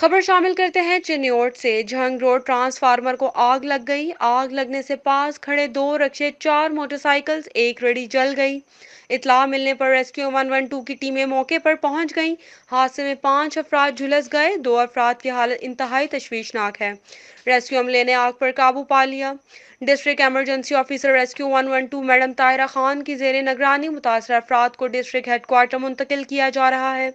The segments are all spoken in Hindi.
खबर शामिल करते हैं चिन्योट से जंग रोड ट्रांसफार्मर को आग लग गई आग लगने से पास खड़े दो रक्षे चार मोटरसाइकिल्स एक रेडी जल गई इतला मिलने पर रेस्क्यू 112 की टीमें मौके पर पहुंच गईं हादसे में पांच अफराद झुलस गए दो अफराद की हालत इंतहाई तशवीशनाक है रेस्क्यू अमले ने आग पर काबू पा लिया district emergency officer rescue 112 madam Tayra Khan की जेर निगरानी मुतासर अफराद को डिस्ट्रिक्ट हेडकोार्टर मुंतकिल किया जा रहा है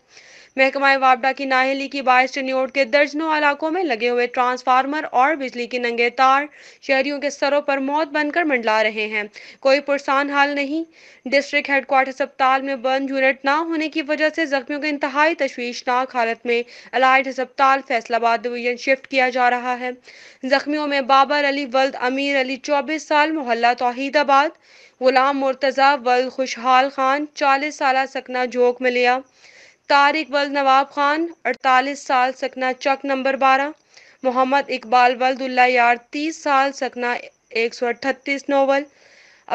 महकमा वापडा की नाहली की बाईस न्योट के दर्जनों इलाकों में लगे हुए ट्रांसफार्मर और बिजली के नंगे तार शहरियों के सरों पर मौत बनकर मंडला रहे हैं कोई पुरसान हाल नहीं डिस्ट्रिक्ट हेडक्वार्टर अस्पताल में बंद यूनिट ना होने की वजह से जख्मियों के इंतहाई तश्वीशनाक हालत में अलाइड अस्पताल फैसलाबाद डिवीजन शिफ्ट किया जा रहा है जख्मियों में बाबर अली वल्द अमीर अली चौबीस साल मोहल्ला तोहिदाबाद गुलाम मुर्तज़ा वल्द खुशहाल खान चालीस साल सकना जोक मिलिया तारिक वल नवाब खान 48 साल सकना चक नंबर 12 मोहम्मद इकबाल वल्दुल्ला यार 30 साल सकना 138 नोवल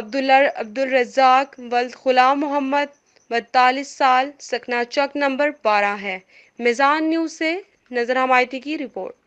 अब्दुल्ला अब्दुल रज्जाक वल्द गुलाम मोहम्मद बत्तालीस साल सकना चक नंबर 12 है मिज़ान न्यूज़ से नज़र हमायती की रिपोर्ट